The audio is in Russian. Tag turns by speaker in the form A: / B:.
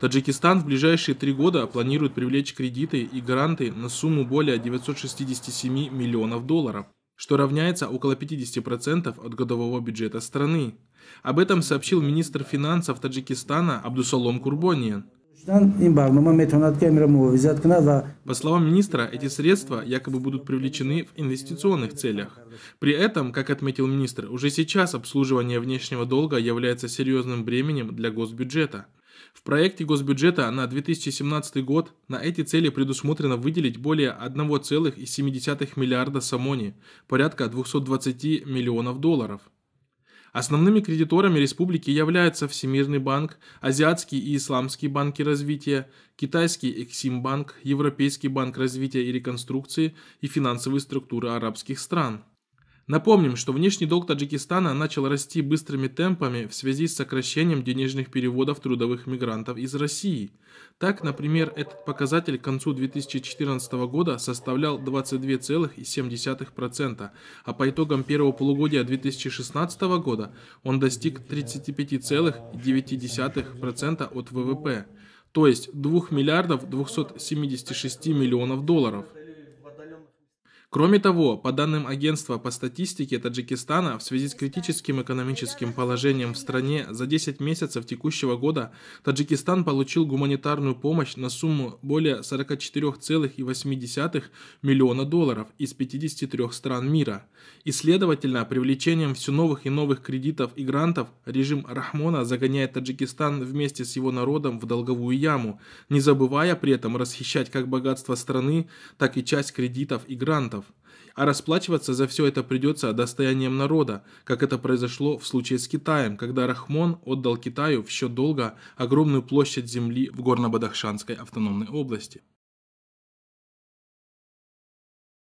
A: Таджикистан в ближайшие три года планирует привлечь кредиты и гранты на сумму более 967 миллионов долларов, что равняется около 50% от годового бюджета страны. Об этом сообщил министр финансов Таджикистана Абдусалом Курбониен. По словам министра, эти средства якобы будут привлечены в инвестиционных целях. При этом, как отметил министр, уже сейчас обслуживание внешнего долга является серьезным бременем для госбюджета – в проекте госбюджета на 2017 год на эти цели предусмотрено выделить более 1,7 миллиарда самони, порядка 220 миллионов долларов. Основными кредиторами республики являются Всемирный банк, Азиатский и Исламский банки развития, Китайский Эксимбанк, Европейский банк развития и реконструкции и финансовые структуры арабских стран – Напомним, что внешний долг Таджикистана начал расти быстрыми темпами в связи с сокращением денежных переводов трудовых мигрантов из России. Так, например, этот показатель к концу 2014 года составлял 22,7%, а по итогам первого полугодия 2016 года он достиг 35,9% от ВВП, то есть 2 миллиардов 276 миллионов долларов – Кроме того, по данным агентства по статистике Таджикистана, в связи с критическим экономическим положением в стране за 10 месяцев текущего года Таджикистан получил гуманитарную помощь на сумму более 44,8 миллиона долларов из 53 стран мира. И, следовательно, привлечением все новых и новых кредитов и грантов режим Рахмона загоняет Таджикистан вместе с его народом в долговую яму, не забывая при этом расхищать как богатство страны, так и часть кредитов и грантов регионов. А расплачиваться за все это придется достоянием народа, как это произошло в случае с Китаем, когда Рахмон отдал Китаю в счет долга огромную площадь земли в Горно-Бадахшанской автономной области.